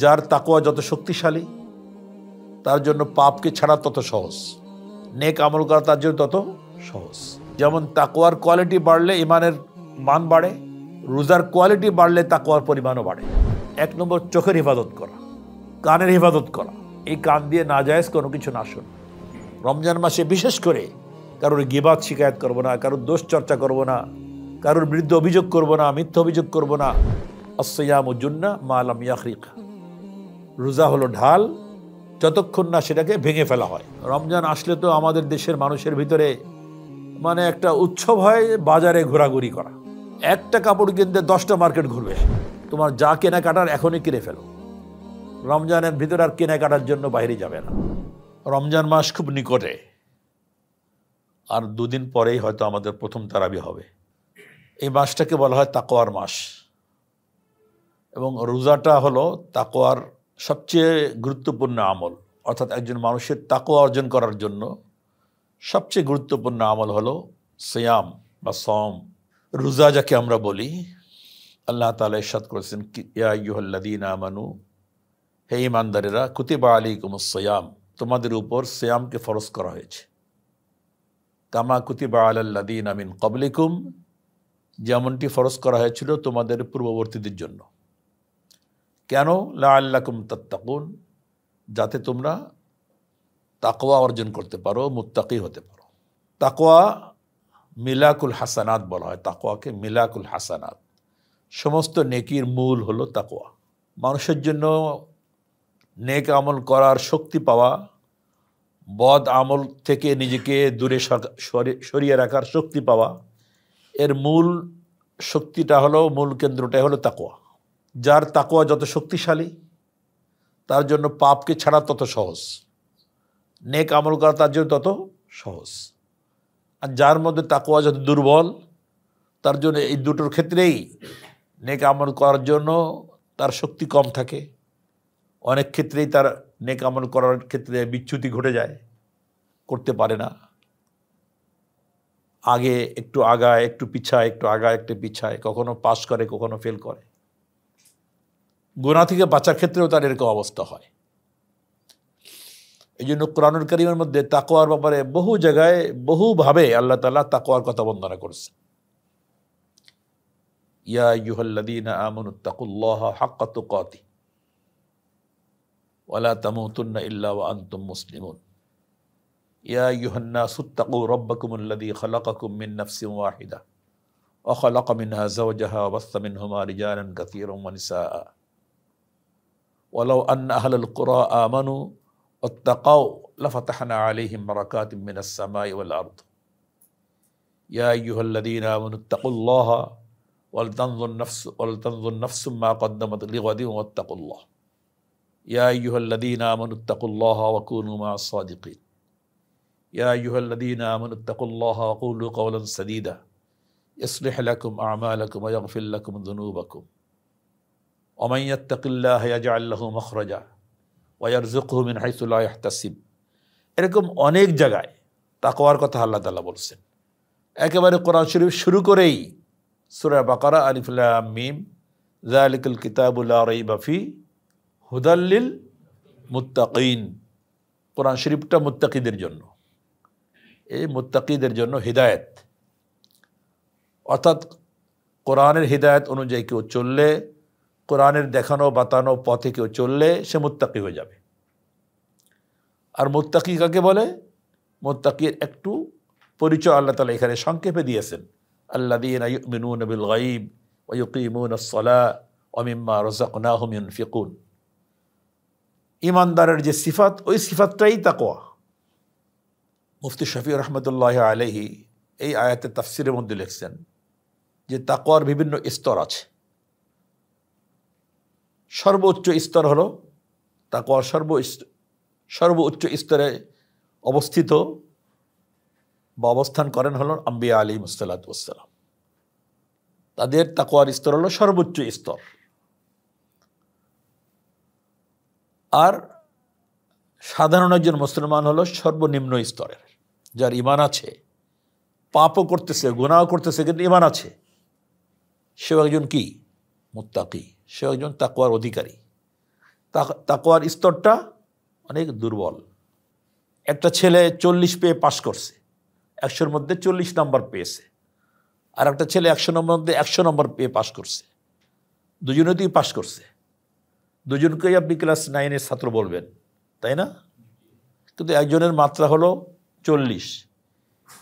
যার তাকোয়া যত শক্তিশালী তার জন্য পাপকে ছাড়া তত সহজ নেক আমল করা তার জন্য তত সহজ যেমন তাকোয়ার কোয়ালিটি বাড়লে ইমানের মান বাড়ে রোজার কোয়ালিটি বাড়লে তাকোয়ার পরিমাণও বাড়ে এক নম্বর চোখের হেফাজত করা কানের হেফাজত করা এই কান দিয়ে না যায়জ কোনো কিছু না শোন রমজান মাসে বিশেষ করে কারোর গিবাদ শিকায়ত করব না কারোর দোষ চর্চা করব না কারোর বৃদ্ধ অভিযোগ করব না মিথ্যা অভিযোগ করব না অসয়াম জুন্না মা আলম ইয়াখরিকা রোজা হলো ঢাল যতক্ষণ না সেটাকে ভেঙে ফেলা হয় রমজান আসলে তো আমাদের দেশের মানুষের ভিতরে মানে একটা উৎসব হয় বাজারে ঘোরাঘুরি করা একটা কাপড় কিনতে দশটা মার্কেট ঘুরবে তোমার যা কেনাকাটার এখনই কিনে ফেলো রমজানের ভিতরে আর কেনাকাটার জন্য বাইরে যাবে না রমজান মাস খুব নিকটে আর দুদিন পরেই হয়তো আমাদের প্রথম তারাবি হবে এই মাসটাকে বলা হয় তাকোয়ার মাস এবং রোজাটা হলো তাকোয়ার সবচেয়ে গুরুত্বপূর্ণ আমল অর্থাৎ একজন মানুষের তাকো অর্জন করার জন্য সবচেয়ে গুরুত্বপূর্ণ আমল হলো সেয়াম বা সম রোজা যাকে আমরা বলি আল্লাহ তালা ইসাদ করেছেন ইয়াহল্লাদিন আমানু হে ইমানদারেরা কুতিবা আলী সয়াম তোমাদের উপর সেয়ামকে ফরজ করা হয়েছে কামা কুতিবা আলাল্লাদিন আমিন কবলিকুম যেমনটি ফরজ করা হয়েছিল তোমাদের পূর্ববর্তীদের জন্য কেন লাল্লাকুম তত্তাকুন যাতে তোমরা তাকোয়া অর্জন করতে পারো মুত্তাকি হতে পারো তাকোয়া মিলাকুল হাসানাত বলা হয় তাকোয়াকে মিলাকুল হাসানাত সমস্ত নেকির মূল হলো তাকোয়া মানুষের জন্য নেক আমল করার শক্তি পাওয়া বদ আমল থেকে নিজেকে দূরে সরিয়ে রাখার শক্তি পাওয়া এর মূল শক্তিটা হলো মূল কেন্দ্রটাই হলো তাকোয়া যার তাকোয়া যত শক্তিশালী তার জন্য পাপকে ছাড়া তত সহজ নেক আমল করা তার জন্য তত সহজ আর যার মধ্যে তাকোয়া যত দুর্বল তার জন্য এই দুটোর ক্ষেত্রেই নেক আমল করার জন্য তার শক্তি কম থাকে অনেক ক্ষেত্রেই তার নেক আমল করার ক্ষেত্রে বিচ্যুতি ঘটে যায় করতে পারে না আগে একটু আগায় একটু পিছায় একটু আগায় একটু পিছায় কখনো পাস করে কখনো ফেল করে গোনা থেকে বাঁচার ক্ষেত্রেও তার এরকম অবস্থা হয় এই জন্য কোরআনুল করিমের মধ্যে তাকোয়ার ব্যাপারে বহু জায়গায় বহুভাবে আল্লাহ তালা তাকোয়ার কথা বন্দনা করেছেন ইয়া ইউহল্লাদিন আমনুত্তাকুল্লাহ হাক্কা তুকাতি ওয়ালা তামুতুন্না ইল্লা ওয়া আনতুম মুসলিমুন ইয়া ইউহান্না সুত্তাকু রব্বাকুমুল্লাদি খালাকাকুম মিন নাফসিন ওয়াহিদা وخلق منها زوجها وبث منهما رجالا كثيرا ونساء ولو أن أهل القرى آمنوا واتقوا لفتحنا عليهم بركات من السماء والأرض يا أيها الذين آمنوا اتقوا الله ولتنظر نفس ولتنظر نفس ما قدمت لغد واتقوا الله يا أيها الذين آمنوا اتقوا الله وكونوا مع الصادقين يا أيها الذين آمنوا اتقوا الله وقولوا قولا سديدا يصلح لكم أعمالكم ويغفر لكم ذنوبكم ومن يتق الله يجعل له مخرجا ويرزقه من حيث لا يحتسب এরকম অনেক জায়গায় তাকওয়ার কথা আল্লাহ তাআলা বলেছেন একেবারে কোরআন শরীফ শুরু করেই সূরা বাকারা আলিফ লাম মিম যালিকুল কিতাবু লা রাইবা ফি হুদাল লিল মুত্তাকিন কোরআন শরীফটা মুত্তাকিদের জন্য এই মুত্তাকিদের জন্য হিদায়ত অর্থাৎ কোরআনের হিদায়ত অনুযায়ী কেউ চললে কোরআনের দেখানো বাতানো পথে কেউ চললে সে মোত্তাকি হয়ে যাবে আর মোত্তাকি কাকে বলে মোত্তাকির একটু পরিচয় আল্লাহ তালা এখানে সংক্ষেপে দিয়েছেন আল্লা দিন মিনুন বিল গাইব ওয়ুকিমুন সলা অমিম্মা রজাকুন ফিকুন ইমানদারের যে সিফাত ওই সিফাতটাই তাকোয়া মুফতি শফি রহমতুল্লাহ আলহি এই আয়াতের তাফসিরের মধ্যে লিখছেন যে তাকোয়ার বিভিন্ন স্তর আছে সর্বোচ্চ স্তর হলো তাকোয়ার সর্ব সর্বোচ্চ স্তরে অবস্থিত বা অবস্থান করেন হলো আম্বিয়া আলী মুসাল্লাতাম তাদের তাকোয়ার স্তর হলো সর্বোচ্চ স্তর আর সাধারণ একজন মুসলমান হলো সর্বনিম্ন স্তরের যার ইমান আছে পাপও করতেছে গুণাও করতেছে কিন্তু ইমান আছে সে একজন কি মুত্তাকি সে একজন তাকোয়ার অধিকারী তাকোয়ার স্তরটা অনেক দুর্বল একটা ছেলে চল্লিশ পেয়ে পাশ করছে একশোর মধ্যে চল্লিশ নম্বর পেয়েছে আর একটা ছেলে একশো নম্বর মধ্যে একশো নম্বর পেয়ে পাশ করছে দুজনেতেই পাশ করছে দুজনকেই আপনি ক্লাস নাইনের ছাত্র বলবেন তাই না কিন্তু একজনের মাত্রা হলো চল্লিশ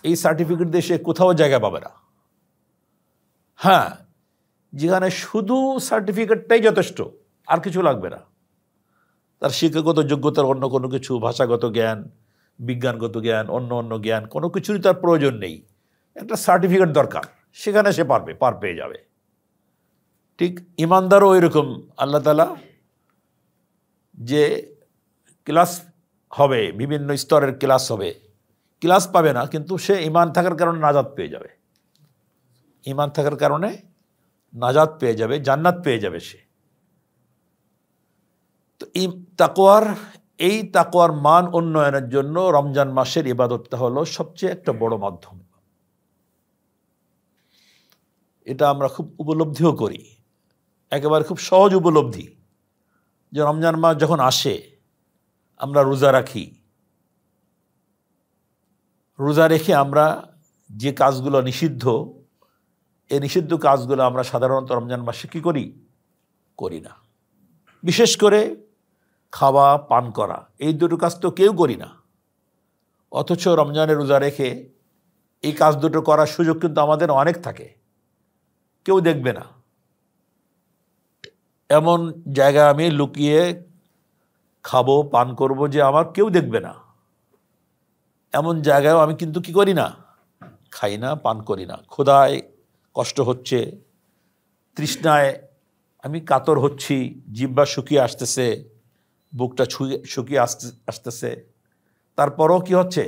এই সার্টিফিকেট দিয়ে সে কোথাও জায়গা পাবে না হ্যাঁ যেখানে শুধু সার্টিফিকেটটাই যথেষ্ট আর কিছু লাগবে না তার শিক্ষাগত যোগ্যতার অন্য কোনো কিছু ভাষাগত জ্ঞান বিজ্ঞানগত জ্ঞান অন্য অন্য জ্ঞান কোনো কিছুরই তার প্রয়োজন নেই একটা সার্টিফিকেট দরকার সেখানে সে পারবে পার পেয়ে যাবে ঠিক ইমানদারও ওই আল্লাহ তালা যে ক্লাস হবে বিভিন্ন স্তরের ক্লাস হবে ক্লাস পাবে না কিন্তু সে ইমান থাকার কারণে নাজাদ পেয়ে যাবে ইমান থাকার কারণে নাজাত পেয়ে যাবে জান্নাত পেয়ে যাবে সে তো এই তাকোয়ার এই তাকোয়ার মান উন্নয়নের জন্য রমজান মাসের ইবাদতটা হলো সবচেয়ে একটা বড় মাধ্যম এটা আমরা খুব উপলব্ধিও করি একেবারে খুব সহজ উপলব্ধি যে রমজান মাস যখন আসে আমরা রোজা রাখি রোজা রেখে আমরা যে কাজগুলো নিষিদ্ধ এই নিষিদ্ধ কাজগুলো আমরা সাধারণত রমজান মাসে কী করি করি না বিশেষ করে খাওয়া পান করা এই দুটো কাজ তো কেউ করি না অথচ রমজানের রোজা রেখে এই কাজ দুটো করার সুযোগ কিন্তু আমাদের অনেক থাকে কেউ দেখবে না এমন জায়গা আমি লুকিয়ে খাবো পান করব যে আমার কেউ দেখবে না এমন জায়গায়ও আমি কিন্তু কি করি না খাই না পান করি না খোদায় কষ্ট হচ্ছে তৃষ্ণায় আমি কাতর হচ্ছি জিব্বা শুকিয়ে আসতেছে বুকটা শুকিয়ে আসতে আসতেছে তারপরও কি হচ্ছে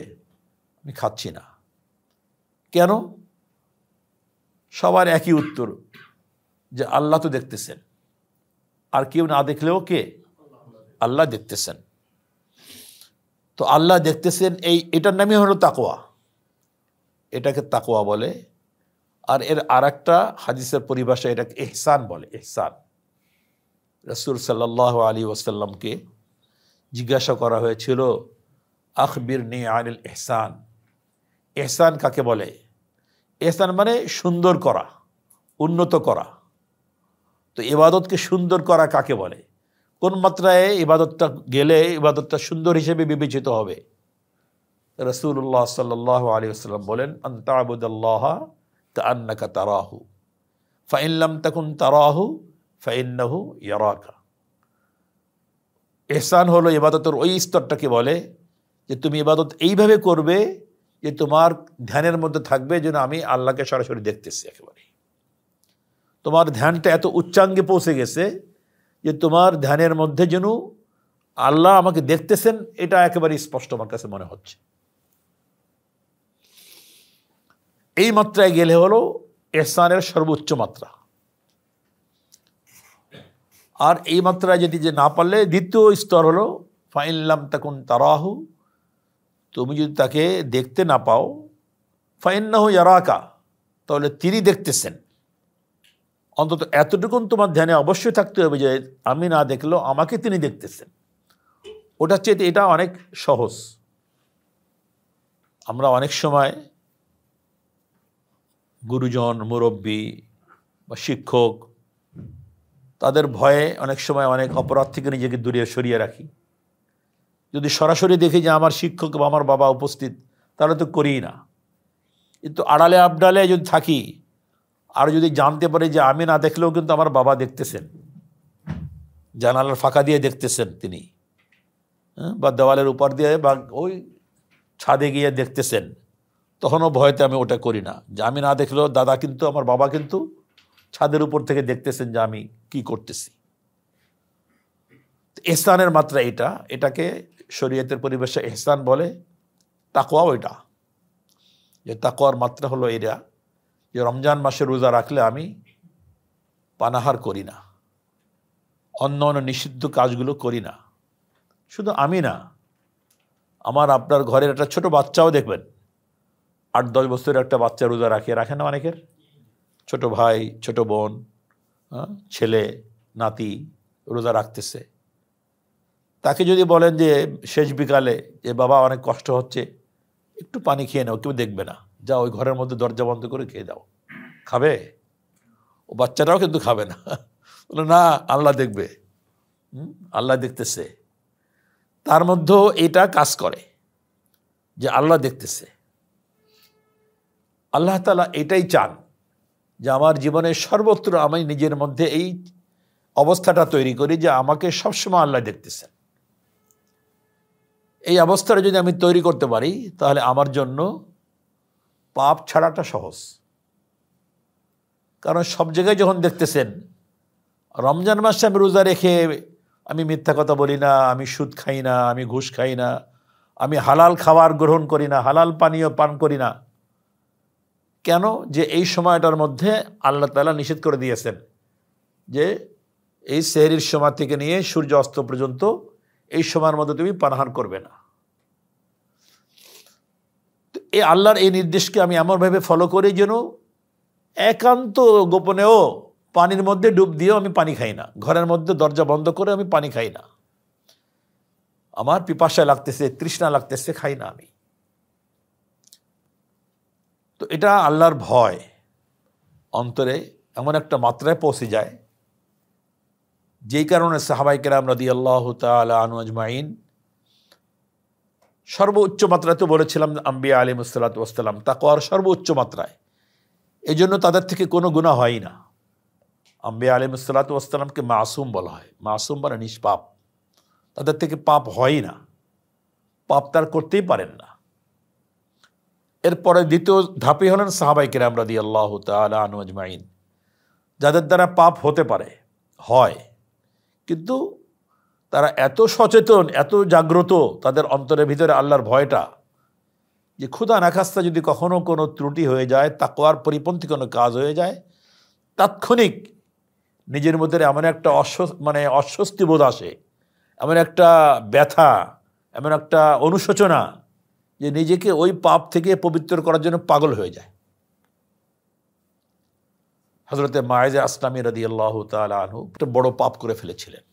আমি খাচ্ছি না কেন সবার একই উত্তর যে আল্লাহ তো দেখতেছেন আর কেউ না দেখলেও কে আল্লাহ দেখতেছেন তো আল্লাহ দেখতেছেন এই এটার নামই হলো তাকোয়া এটাকে তাকোয়া বলে আর এর আর একটা হাদিসের পরিভাষা এটাকে এহসান বলে এহসান রসুল সাল্লাহ আলী ওসাল্লামকে জিজ্ঞাসা করা হয়েছিল আখবির নি আনিল এহসান এহসান কাকে বলে এহসান মানে সুন্দর করা উন্নত করা তো ইবাদতকে সুন্দর করা কাকে বলে কোন মাত্রায় ইবাদতটা গেলে ইবাদতটা সুন্দর হিসেবে বিবেচিত হবে রসুল্লাহ সাল্লাহ আলী আসাল্লাম বলেন আন্তাবুদাল্লাহ কান্নাকা তারাহু ফাইনলাম তখন তারাহু ফাইন্নাহু ইয়ারাকা এহসান হলো ইবাদতের ওই স্তরটাকে বলে যে তুমি এবাদত এইভাবে করবে যে তোমার ধ্যানের মধ্যে থাকবে যেন আমি আল্লাহকে সরাসরি দেখতেছি একেবারে তোমার ধ্যানটা এত উচ্চাঙ্গে পৌঁছে গেছে যে তোমার ধ্যানের মধ্যে যেন আল্লাহ আমাকে দেখতেছেন এটা একেবারে স্পষ্ট আমার কাছে মনে হচ্ছে এই মাত্রায় গেলে হলো এসানের সর্বোচ্চ মাত্রা আর এই মাত্রায় যদি যে না পারলে দ্বিতীয় স্তর হলো ফাইনলাম তখন তারাহু তুমি যদি তাকে দেখতে না পাও ফাইন্নাহু ইয়ারাকা তাহলে তিনি দেখতেছেন অন্তত এতটুকুন তোমার ধ্যানে অবশ্যই থাকতে হবে যে আমি না দেখলেও আমাকে তিনি দেখতেছেন ওটার চেয়ে এটা অনেক সহজ আমরা অনেক সময় গুরুজন মুরব্বী বা শিক্ষক তাদের ভয়ে অনেক সময় অনেক অপরাধ থেকে নিজেকে দূরে সরিয়ে রাখি যদি সরাসরি দেখি যে আমার শিক্ষক বা আমার বাবা উপস্থিত তাহলে তো করি না কিন্তু আড়ালে আবডালে যদি থাকি আর যদি জানতে পারি যে আমি না দেখলেও কিন্তু আমার বাবা দেখতেছেন জানালার ফাঁকা দিয়ে দেখতেছেন তিনি হ্যাঁ, বা দেওয়ালের উপর দিয়ে বা ওই ছাদে গিয়ে দেখতেছেন তখনও ভয়তে আমি ওটা করি না যে আমি না দেখলেও দাদা কিন্তু আমার বাবা কিন্তু ছাদের উপর থেকে দেখতেছেন যে আমি কি করতেছি এহসানের মাত্রা এটা এটাকে শরীয়তের পরিবেশে এহসান বলে তাকোয়াও এটা যে তাকোয়ার মাত্রা হলো এটা যে রমজান মাসে রোজা রাখলে আমি পানাহার করি না অন্য অন্য নিষিদ্ধ কাজগুলো করি না শুধু আমি না আমার আপনার ঘরের একটা ছোট বাচ্চাও দেখবেন আট দশ বছরের একটা বাচ্চা রোজা রাখে রাখে না অনেকের ছোট ভাই ছোট বোন হ্যাঁ, ছেলে নাতি রোজা রাখতেছে তাকে যদি বলেন যে শেষ বিকালে যে বাবা অনেক কষ্ট হচ্ছে একটু পানি খেয়ে নাও কেউ দেখবে না যা ওই ঘরের মধ্যে দরজা বন্ধ করে খেয়ে দাও খাবে ও বাচ্চাটাও কিন্তু খাবে না বলে না আল্লাহ দেখবে আল্লাহ দেখতেছে তার মধ্যেও এটা কাজ করে যে আল্লাহ দেখতেছে আল্লাহ তালা এটাই চান যে আমার জীবনের সর্বত্র আমি নিজের মধ্যে এই অবস্থাটা তৈরি করি যে আমাকে সবসময় আল্লাহ দেখতেছেন এই অবস্থাটা যদি আমি তৈরি করতে পারি তাহলে আমার জন্য পাপ ছাড়াটা সহজ কারণ সব জায়গায় যখন দেখতেছেন রমজান মাসে আমি রোজা রেখে আমি মিথ্যা কথা বলি না আমি সুদ খাই না আমি ঘুষ খাই না আমি হালাল খাবার গ্রহণ করি না হালাল পানীয় পান করি না কেন যে এই সময়টার মধ্যে আল্লাহ তালা নিষেধ করে দিয়েছেন যে এই সেহরির সময় থেকে নিয়ে সূর্য অস্ত পর্যন্ত এই সময়ের মধ্যে তুমি পানাহার করবে না এই আল্লাহর এই নির্দেশকে আমি এমনভাবে ফলো করি যেন একান্ত গোপনেও পানির মধ্যে ডুব দিয়েও আমি পানি খাই না ঘরের মধ্যে দরজা বন্ধ করে আমি পানি খাই না আমার পিপাসায় লাগতেছে তৃষ্ণা লাগতেছে খাই না আমি তো এটা আল্লাহর ভয় অন্তরে এমন একটা মাত্রায় পৌঁছে যায় যেই কারণে সাহাবাইকেরাম নদী আল্লাহ তালা আজমাইন সর্বোচ্চ মাত্রায় তো বলেছিলাম আম্বিয়া আলিম সাল্লাত তা কর সর্বোচ্চ মাত্রায় এই জন্য তাদের থেকে কোনো গুণা হয় না আম্বিয়া আলিম সাল্লাত ওসালামকে মাসুম বলা হয় মাসুম মানে নিষ্পাপ তাদের থেকে পাপ হয় না পাপ তার করতেই পারেন না এরপরে দ্বিতীয় ধাপে হলেন সাহাবাই আমরা রাদি আল্লাহ তালা আনু আজমাইন যাদের দ্বারা পাপ হতে পারে হয় কিন্তু তারা এত সচেতন এত জাগ্রত তাদের অন্তরের ভিতরে আল্লাহর ভয়টা যে ক্ষুধা নাখাস্তা যদি কখনও কোনো ত্রুটি হয়ে যায় তাকোয়ার পরিপন্থী কোনো কাজ হয়ে যায় তাৎক্ষণিক নিজের মধ্যে এমন একটা অস্ব মানে অস্বস্তি বোধ আসে এমন একটা ব্যথা এমন একটা অনুশোচনা যে নিজেকে ওই পাপ থেকে পবিত্র করার জন্য পাগল হয়ে যায় হজরতে মায়েজে আসলামী রদি আল্লাহ তালু একটা বড় পাপ করে ফেলেছিলেন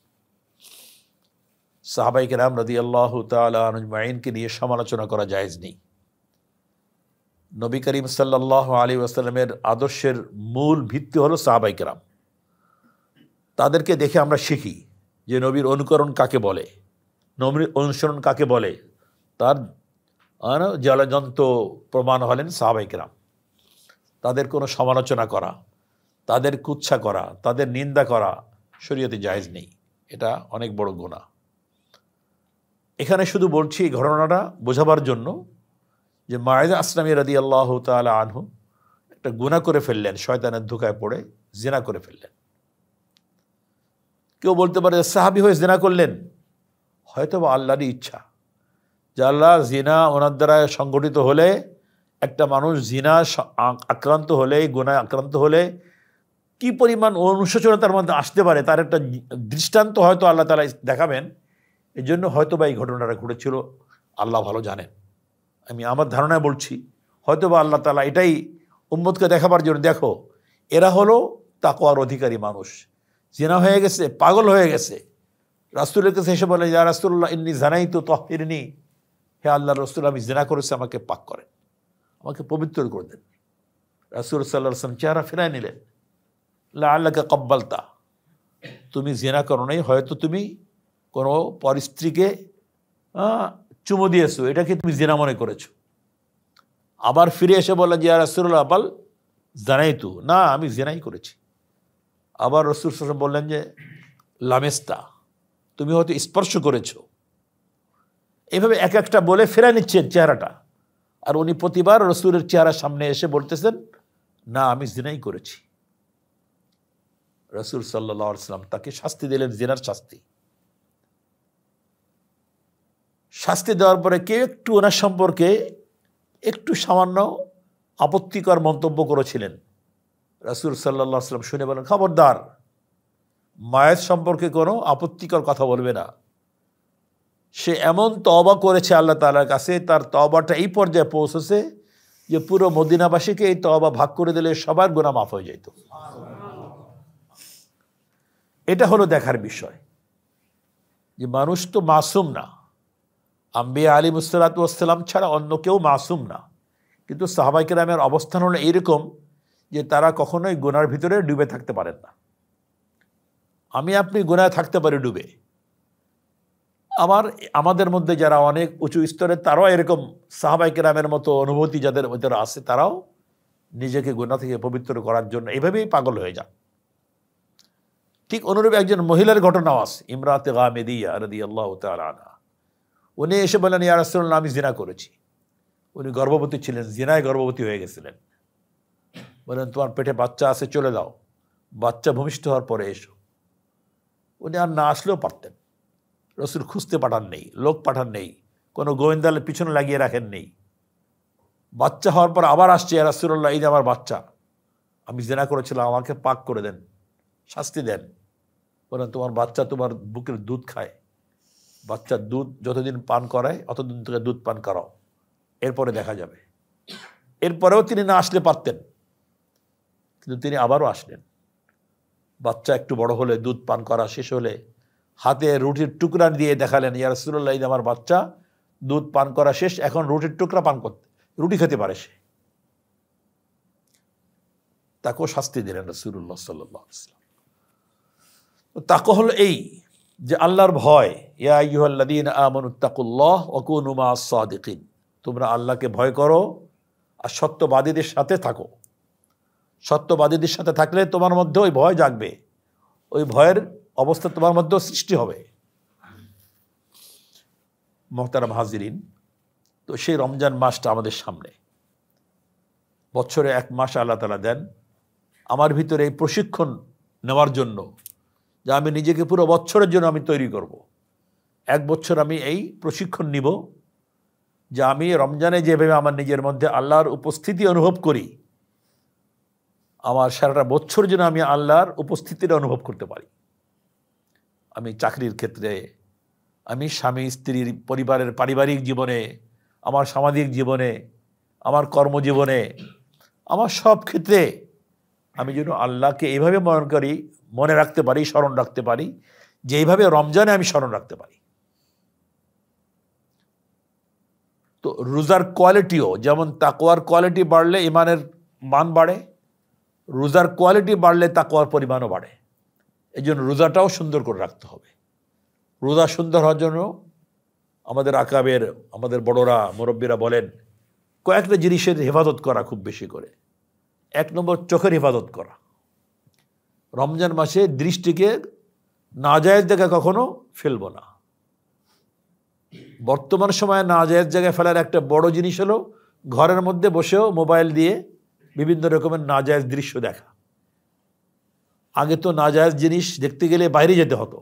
সাহাবাইকে রাম রদি আল্লাহ মাইনকে নিয়ে সমালোচনা করা জায়েজ নেই নবী করিম সাল্লাহ আলী আসসালামের আদর্শের মূল ভিত্তি হলো সাহাবাইকেরাম তাদেরকে দেখে আমরা শিখি যে নবীর অনুকরণ কাকে বলে নবীর অনুসরণ কাকে বলে তার জলজন্ত প্রমাণ হলেন সাহাবাইকরাম তাদের কোনো সমালোচনা করা তাদের কুচ্ছা করা তাদের নিন্দা করা শরীয়তে জায়জ নেই এটা অনেক বড় গোনা এখানে শুধু বলছি এই ঘটনাটা বোঝাবার জন্য যে মায়েদা আসলামী রাদি আল্লাহ তালা আনহু একটা গুণা করে ফেললেন শয়তানের ধোকায় পড়ে জেনা করে ফেললেন কেউ বলতে পারে সাহাবি হয়ে জেনা করলেন হয়তো বা আল্লাহরই ইচ্ছা যে আল্লাহ জিনা ওনার দ্বারা সংগঠিত হলে একটা মানুষ জিনা আক্রান্ত হলে গুণায় আক্রান্ত হলে কি পরিমাণ অনুশোচনা তার মধ্যে আসতে পারে তার একটা দৃষ্টান্ত হয়তো আল্লাহ তালা দেখাবেন এই জন্য হয়তো বা এই ঘটনাটা ঘটেছিল আল্লাহ ভালো জানেন আমি আমার ধারণায় বলছি হয়তো বা আল্লাহ তালা এটাই উম্মদকে দেখাবার জন্য দেখো এরা হলো তাকোয়ার অধিকারী মানুষ জেনা হয়ে গেছে পাগল হয়ে গেছে রাস্তুলের কাছে এসে বলে যা রাস্তুল্লাহ ইন্নি জানাই তো তহিরনি হে আল্লাহ রসুল আমি জেনা করেছি আমাকে পাক করেন আমাকে পবিত্র করে দেন রসুল সাল্লাহ চেহারা ফেরায় নিলেন লা আল্লাহকে কব্বালতা তুমি জেনা করো নাই হয়তো তুমি কোনো পরিস্ত্রীকে চুমো দিয়েছো এটাকে তুমি জেনা মনে করেছো আবার ফিরে এসে বলে যে রসুল আব্বাল জানাই তু না আমি জেনাই করেছি আবার রসুল সাহেব বললেন যে লামেস্তা তুমি হয়তো স্পর্শ করেছো এভাবে এক একটা বলে ফেরা নিচ্ছেন চেহারাটা আর উনি প্রতিবার রসুলের চেহারা সামনে এসে বলতেছেন না আমি জিনাই করেছি রসুল সাল্লাম তাকে শাস্তি দিলেন জিনার শাস্তি শাস্তি দেওয়ার পরে কেউ একটু ওনার সম্পর্কে একটু সামান্য আপত্তিকর মন্তব্য করেছিলেন রসুল সাল্লাম শুনে বলেন খবরদার মায়ের সম্পর্কে কোনো আপত্তিকর কথা বলবে না সে এমন তবা করেছে আল্লাহ তালার কাছে তার তবাটা এই পর্যায়ে পৌঁছেছে যে পুরো মদিনাবাসীকে এই তবা ভাগ করে দিলে সবার গোনা মাফ হয়ে যেত এটা হলো দেখার বিষয় যে মানুষ তো মাসুম না আম্বিয়া আলী মুসালাতাম ছাড়া অন্য কেউ মাসুম না কিন্তু সাহাবাইকেরামের অবস্থান হলো এরকম যে তারা কখনোই গোনার ভিতরে ডুবে থাকতে পারেন না আমি আপনি গোনায় থাকতে পারি ডুবে আমার আমাদের মধ্যে যারা অনেক উঁচু স্তরে তারাও এরকম সাহাবাই কেরামের মতো অনুভূতি যাদের ভিতরে আছে তারাও নিজেকে গুণা থেকে পবিত্র করার জন্য এভাবেই পাগল হয়ে যান ঠিক অনুরূপ একজন মহিলার ঘটনাও আছে ইমরাতে গামেদিয়া রদি আল্লাহ তালা উনি এসে বলেন ইয়া আমি জিনা করেছি উনি গর্ভবতী ছিলেন জিনায় গর্ভবতী হয়ে গেছিলেন বলেন তোমার পেটে বাচ্চা আছে চলে যাও বাচ্চা ভূমিষ্ঠ হওয়ার পরে এসো উনি আর না আসলেও পারতেন রসুল খুঁজতে পাঠান নেই লোক পাঠান নেই কোনো গোয়েন্দালে পিছনে লাগিয়ে রাখেন নেই বাচ্চা হওয়ার পর আবার আসছে রাসুল্লাহ এই যে আমার বাচ্চা আমি জেনা করেছিলাম আমাকে পাক করে দেন শাস্তি দেন বলেন তোমার বাচ্চা তোমার বুকের দুধ খায় বাচ্চার দুধ যতদিন পান করায় অতদিন তোকে দুধ পান করাও এরপরে দেখা যাবে এরপরেও তিনি না আসলে পারতেন কিন্তু তিনি আবারও আসলেন বাচ্চা একটু বড় হলে দুধ পান করা শেষ হলে হাতে রুটির টুকরা দিয়ে দেখালেন ইয়ার সুরুল্লাহ ঈদ আমার বাচ্চা দুধ পান করা শেষ এখন রুটির টুকরা পান করতে রুটি খেতে পারে সে তাকেও শাস্তি দিলেন রসুল্লাহ সাল্লাম তাকে হলো এই যে আল্লাহর ভয় ইয়া ইহল্লাদিন আমনুত্তাকুল্লাহ অকুনুমা সাদিকিন তোমরা আল্লাহকে ভয় করো আর সত্যবাদীদের সাথে থাকো সত্যবাদীদের সাথে থাকলে তোমার মধ্যে ওই ভয় জাগবে ওই ভয়ের অবস্থা তোমার মধ্যেও সৃষ্টি হবে মোহতারাম হাজিরিন তো সেই রমজান মাসটা আমাদের সামনে বছরে এক মাস আল্লাহ তালা দেন আমার ভিতরে এই প্রশিক্ষণ নেওয়ার জন্য যা আমি নিজেকে পুরো বছরের জন্য আমি তৈরি করব। এক বছর আমি এই প্রশিক্ষণ নিব যে আমি রমজানে যেভাবে আমার নিজের মধ্যে আল্লাহর উপস্থিতি অনুভব করি আমার সারাটা বছর যেন আমি আল্লাহর উপস্থিতিটা অনুভব করতে পারি আমি চাকরির ক্ষেত্রে আমি স্বামী স্ত্রীর পরিবারের পারিবারিক জীবনে আমার সামাজিক জীবনে আমার কর্মজীবনে আমার সব ক্ষেত্রে আমি যেন আল্লাহকে এইভাবে মন করি মনে রাখতে পারি স্মরণ রাখতে পারি যে এইভাবে রমজানে আমি স্মরণ রাখতে পারি তো রোজার কোয়ালিটিও যেমন তাকোয়ার কোয়ালিটি বাড়লে ইমানের মান বাড়ে রোজার কোয়ালিটি বাড়লে তাকোয়ার পরিমাণও বাড়ে এই জন্য রোজাটাও সুন্দর করে রাখতে হবে রোজা সুন্দর হওয়ার জন্য আমাদের আকাবের আমাদের বড়রা মুরব্বীরা বলেন কয়েকটা জিনিসের হেফাজত করা খুব বেশি করে এক নম্বর চোখের হেফাজত করা রমজান মাসে দৃষ্টিকে না নাজায়েজ জায়গায় কখনো ফেলব না বর্তমান সময়ে না নাজায়েজ জায়গায় ফেলার একটা বড় জিনিস হলো ঘরের মধ্যে বসেও মোবাইল দিয়ে বিভিন্ন রকমের নাজায়েজ দৃশ্য দেখা আগে তো নাজায়জ জিনিস দেখতে গেলে বাইরে যেতে হতো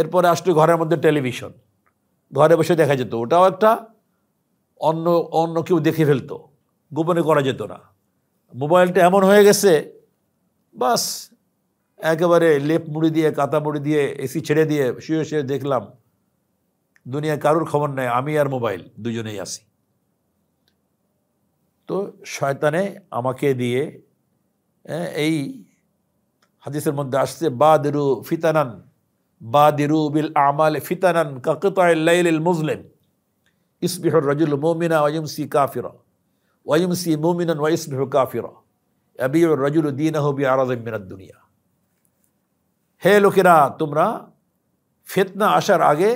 এরপরে আসলে ঘরের মধ্যে টেলিভিশন ঘরে বসে দেখা যেত ওটাও একটা অন্য অন্য কেউ দেখে ফেলতো গোপনে করা যেত না মোবাইলটা এমন হয়ে গেছে বাস একেবারে লেপ মুড়ি দিয়ে কাতা মুড়ি দিয়ে এসি ছেড়ে দিয়ে শুয়ে শুয়ে দেখলাম দুনিয়া কারোর খবর নেই আমি আর মোবাইল দুজনেই আসি তো শয়তানে আমাকে দিয়ে এই হাদিসের মধ্যে আসছে বাদিরু ফিতানান বাদিরু বিল আমাল ফিতানান কাকতাইল মুজলেন ইসবিহর রজুল মোমিনা ওয়ুমসি কাফিরা সি মোমিনান ওয়াইস ইসবিহ কাফির আবিউ রাজুল দিন হবি মিনাদ দুনিয়া হে লোকেরা তোমরা ফেতনা আসার আগে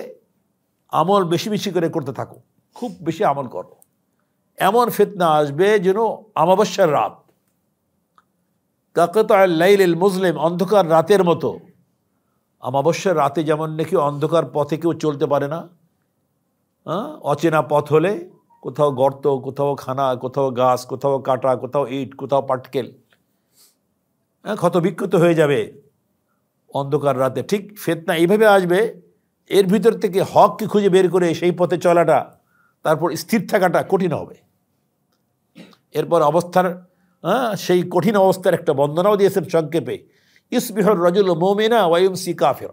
আমল বেশি বেশি করে করতে থাকো খুব বেশি আমল করো এমন ফেতনা আসবে যেন আমাবস্যার রাত কাকতাল্লাইল মুসলিম অন্ধকার রাতের মতো অমাবস্যার রাতে যেমন নাকি অন্ধকার পথে কেউ চলতে পারে না হ্যাঁ অচেনা পথ হলে কোথাও গর্ত কোথাও খানা কোথাও গাছ কোথাও কাটা কোথাও ইট কোথাও পাটকেল হ্যাঁ ক্ষতবিক্ষত হয়ে যাবে অন্ধকার রাতে ঠিক ফেতনা এইভাবে আসবে এর ভিতর থেকে হককে খুঁজে বের করে সেই পথে চলাটা তারপর স্থির থাকাটা কঠিন হবে এরপর অবস্থার হ্যাঁ সেই কঠিন অবস্থার একটা বন্দনাও দিয়েছেন সংক্ষেপে ইসবিহর রজুল মোমেনা সি কাফের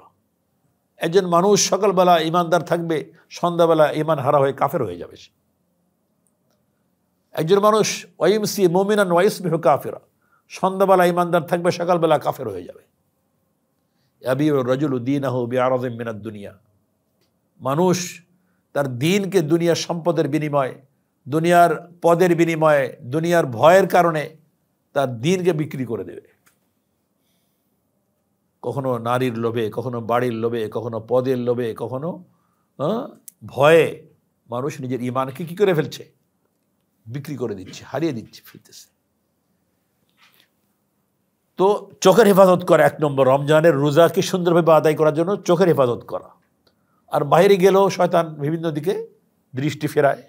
একজন মানুষ সকালবেলা ইমানদার থাকবে সন্ধ্যাবেলা ইমান হারা হয়ে কাফের হয়ে যাবে সে একজন মানুষ সি মোমিনান ওয়াইসবিহ কাফেরা সন্ধ্যাবেলা ইমানদার থাকবে সকালবেলা কাফের হয়ে যাবে আবি রজুল উদ্দিন আহ বিআরজিম মিনাদ দুনিয়া মানুষ তার দিনকে দুনিয়ার সম্পদের বিনিময়ে দুনিয়ার পদের বিনিময়ে দুনিয়ার ভয়ের কারণে তার দিনকে বিক্রি করে দেবে কখনো নারীর লোভে কখনো বাড়ির লোভে কখনো পদের লোভে কখনো ভয়ে মানুষ নিজের ইমানকে কি করে ফেলছে বিক্রি করে দিচ্ছে হারিয়ে দিচ্ছে ফিরতেছে তো চোখের হেফাজত করা এক নম্বর রমজানের রোজাকে সুন্দরভাবে আদায় করার জন্য চোখের হেফাজত করা আর বাইরে গেলেও শয়তান বিভিন্ন দিকে দৃষ্টি ফেরায়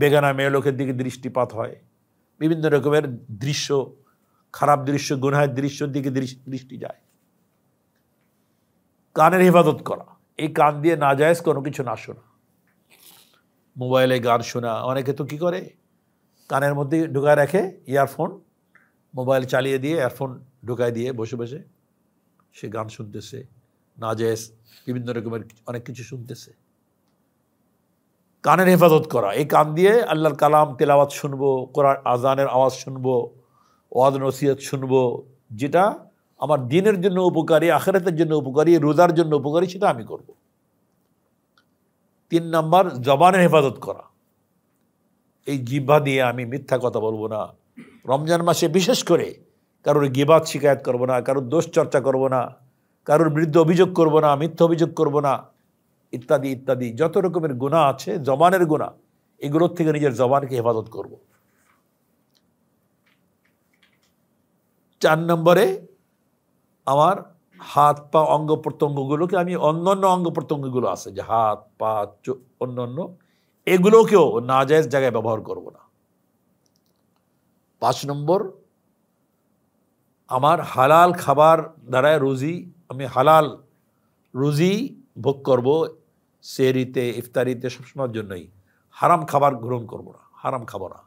বেগানা মেয়ে লোকের দিকে দৃষ্টিপাত হয় বিভিন্ন রকমের দৃশ্য খারাপ দৃশ্য গুনহায় দৃশ্যর দিকে দৃষ্টি যায় কানের হেফাজত করা এই কান দিয়ে না যায় কোনো কিছু না শোনা মোবাইলে গান শোনা অনেকে তো কি করে কানের মধ্যে ঢুকায় রাখে ইয়ারফোন মোবাইল চালিয়ে দিয়ে ইয়ারফোন ঢুকায় দিয়ে বসে বসে সে গান শুনতেছে না বিভিন্ন রকমের অনেক কিছু শুনতেছে কানের হেফাজত করা এই কান দিয়ে আল্লাহর কালাম তেলাওয়াত শুনবো কোরআন আজানের আওয়াজ শুনবো ওয়াদ নসিয়ত শুনবো যেটা আমার দিনের জন্য উপকারী আখেরাতের জন্য উপকারী রোজার জন্য উপকারী সেটা আমি করব। তিন নাম্বার জবানের হেফাজত করা এই জিব্বা দিয়ে আমি মিথ্যা কথা বলবো না রমজান মাসে বিশেষ করে কারোর গেবাদ শিকায়ত করবো না কারোর দোষ চর্চা করবো না কারোর বিরুদ্ধে অভিযোগ করবো না মিথ্যা অভিযোগ করবো না ইত্যাদি ইত্যাদি যত রকমের গুণা আছে জবানের গুণা এগুলোর থেকে নিজের জবানকে হেফাজত করব চার নম্বরে আমার হাত পা অঙ্গ প্রত্যঙ্গগুলোকে আমি অন্য অন্য অঙ্গ প্রত্যঙ্গগুলো আছে যে হাত পা অন্য অন্য এগুলোকেও নাজায়জ জায়গায় ব্যবহার করব না পাঁচ নম্বর আমার হালাল খাবার দ্বারায় রুজি আমি হালাল রুজি ভোগ করব সেরিতে ইফতারিতে সবসময়ের জন্যই হারাম খাবার গ্রহণ করব না হারাম খাবো না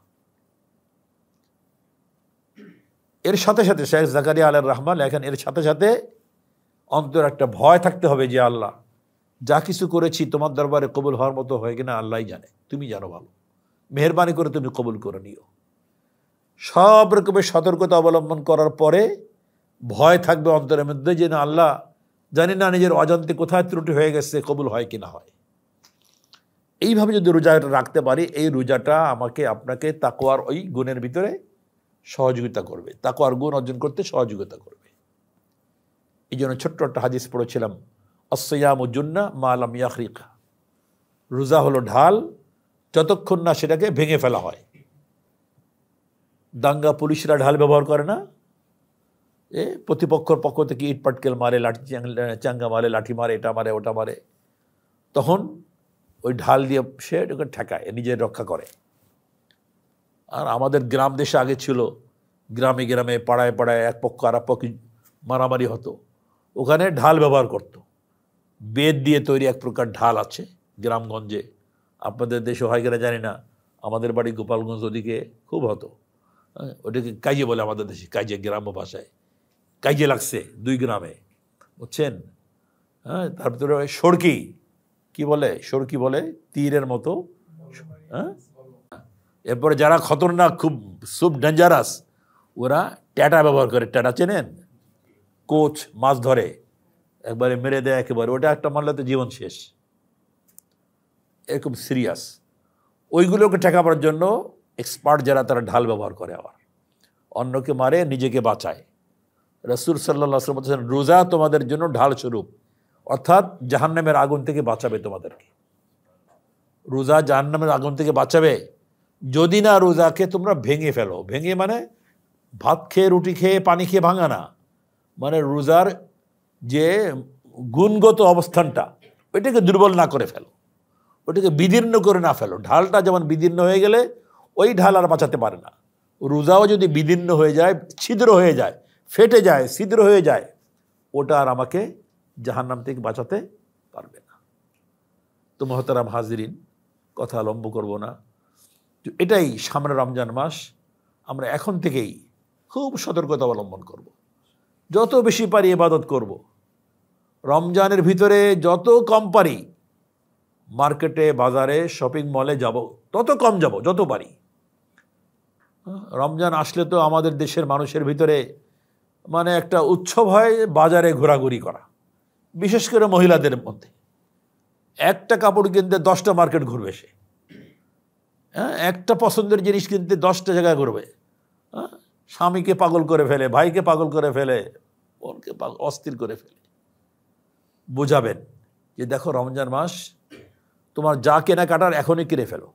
এর সাথে সাথে শেখ জাকারিয়া আল রহমান লেখেন এর সাথে সাথে অন্তর একটা ভয় থাকতে হবে যে আল্লাহ যা কিছু করেছি তোমার দরবারে কবুল হওয়ার মতো হয় কিনা আল্লাহ জানে তুমি জানো ভালো মেহরবানি করে তুমি কবুল করে নিও সব রকমের সতর্কতা অবলম্বন করার পরে ভয় থাকবে অন্তরের মধ্যে যে না আল্লাহ জানি না নিজের অজান্তে কোথায় ত্রুটি হয়ে গেছে কবুল হয় কি না হয় এইভাবে যদি রোজাটা রাখতে পারি এই রোজাটা আমাকে আপনাকে তাকোয়ার ওই গুণের ভিতরে সহযোগিতা করবে তাকোয়ার গুণ অর্জন করতে সহযোগিতা করবে এই জন্য ছোট্ট একটা হাদিস পড়েছিলাম অসয়ামুজুন্না মা আলাম ইয়াখরিকা রোজা হলো ঢাল যতক্ষণ না সেটাকে ভেঙে ফেলা হয় দাঙ্গা পুলিশরা ঢাল ব্যবহার করে না এ প্রতিপক্ষর পক্ষ থেকে ইট পাটকেল মারে লাঠি চাঙ্গা মারে লাঠি মারে এটা মারে ওটা মারে তখন ওই ঢাল দিয়ে সে ওটাকে ঠেকায় নিজের রক্ষা করে আর আমাদের গ্রাম দেশে আগে ছিল গ্রামে গ্রামে পাড়ায় পাড়ায় এক পক্ষ আর এক মারামারি হতো ওখানে ঢাল ব্যবহার করত। বেদ দিয়ে তৈরি এক প্রকার ঢাল আছে গ্রামগঞ্জে আপনাদের দেশে হয় কিনা জানি না আমাদের বাড়ি গোপালগঞ্জ ওদিকে খুব হতো হ্যাঁ, ওটাকে কাজে বলে আমাদের দেশে কাজে গ্রাম্য ভাষায় কাজে লাগছে দুই গ্রামে বুঝছেন হ্যাঁ তার ভিতরে সরকি কি বলে সরকি বলে তীরের মতো হ্যাঁ এরপরে যারা খতরনাক খুব সুপ ডেঞ্জারাস ওরা ট্যাটা ব্যবহার করে ট্যাটা চেনেন কোচ মাছ ধরে একবারে মেরে দেয় একেবারে ওটা একটা মারলে তো জীবন শেষ এরকম সিরিয়াস ওইগুলোকে ঠেকাবার জন্য এক্সপার্ট যারা তারা ঢাল ব্যবহার করে আবার অন্যকে মারে নিজেকে বাঁচায় রসুল সাল্লাহ বলছেন রোজা তোমাদের জন্য ঢাল স্বরূপ অর্থাৎ জাহান্নামের আগুন থেকে বাঁচাবে তোমাদেরকে রোজা জাহান্নামের আগুন থেকে বাঁচাবে যদি না রোজাকে তোমরা ভেঙে ফেলো ভেঙে মানে ভাত খেয়ে রুটি খেয়ে পানি খেয়ে ভাঙা না মানে রোজার যে গুণগত অবস্থানটা ওইটাকে দুর্বল না করে ফেলো ওইটাকে বিদীর্ণ করে না ফেলো ঢালটা যেমন বিদীর্ণ হয়ে গেলে ওই ঢাল আর বাঁচাতে পারে না রোজাও যদি বিদীর্ণ হয়ে যায় ছিদ্র হয়ে যায় ফেটে যায় ছিদ্র হয়ে যায় ওটা আর আমাকে জাহান্নাম থেকে বাঁচাতে পারবে না তো মহতারাম হাজরিন কথা লম্ব করব না তো এটাই সামনে রমজান মাস আমরা এখন থেকেই খুব সতর্কতা অবলম্বন করব। যত বেশি পারি এবাদত করব। রমজানের ভিতরে যত কম পারি মার্কেটে বাজারে শপিং মলে যাব তত কম যাব যত পারি রমজান আসলে তো আমাদের দেশের মানুষের ভিতরে মানে একটা উৎসব হয় বাজারে ঘোরাঘুরি করা বিশেষ করে মহিলাদের মধ্যে একটা কাপড় কিনতে দশটা মার্কেট ঘুরবে সে হ্যাঁ একটা পছন্দের জিনিস কিনতে দশটা জায়গায় ঘুরবে হ্যাঁ স্বামীকে পাগল করে ফেলে ভাইকে পাগল করে ফেলে বোনকে অস্থির করে ফেলে বোঝাবেন যে দেখো রমজান মাস তোমার যা কেনাকাটার এখনই কিনে ফেলো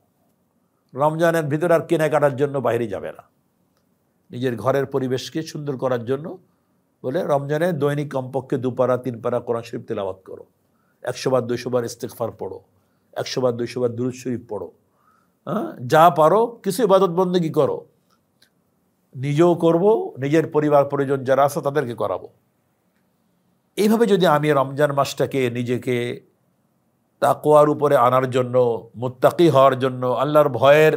রমজানের ভিতরে আর কেনাকাটার জন্য বাইরে যাবে না নিজের ঘরের পরিবেশকে সুন্দর করার জন্য বলে রমজানে দৈনিক কমপক্ষে দুপাড়া তিন পারা কোরআন শরীফ তেলাওয়াত করো একশোবার দুইশোবার ইস্তেকফার পড়ো একশোবার দুইশোবার দুরুদ শরীফ পড়ো হ্যাঁ যা পারো কিছু ইবাদত বন্দী করো নিজেও করব নিজের পরিবার পরিজন যারা আছে তাদেরকে করাবো এইভাবে যদি আমি রমজান মাসটাকে নিজেকে তাকোয়ার উপরে আনার জন্য মোত্তাকি হওয়ার জন্য আল্লাহর ভয়ের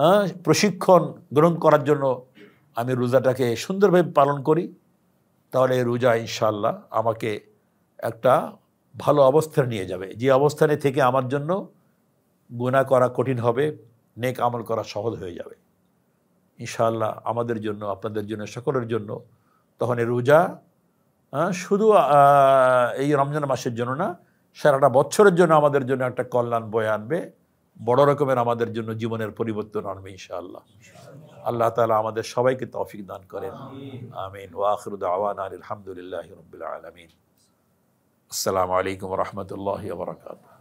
হ্যাঁ, প্রশিক্ষণ গ্রহণ করার জন্য আমি রোজাটাকে সুন্দরভাবে পালন করি তাহলে রোজা ইনশাল্লাহ আমাকে একটা ভালো অবস্থানে নিয়ে যাবে যে অবস্থানে থেকে আমার জন্য গুণা করা কঠিন হবে নেক আমল করা সহজ হয়ে যাবে ইনশাল্লাহ আমাদের জন্য আপনাদের জন্য সকলের জন্য তখন এই রোজা শুধু এই রমজান মাসের জন্য না সারাটা বছরের জন্য আমাদের জন্য একটা কল্যাণ বয়ে আনবে বড় রকমের আমাদের জন্য জীবনের পরিবর্তন আনবে ইনশাআল্লাহ আল্লাহ তালা আমাদের সবাইকে তফিক দান করেন আমিন ওয়াখরুদ আওয়ান আলহামদুলিল্লাহ রবিল আলমিন আসসালামু আলাইকুম রহমতুল্লাহ বরকাত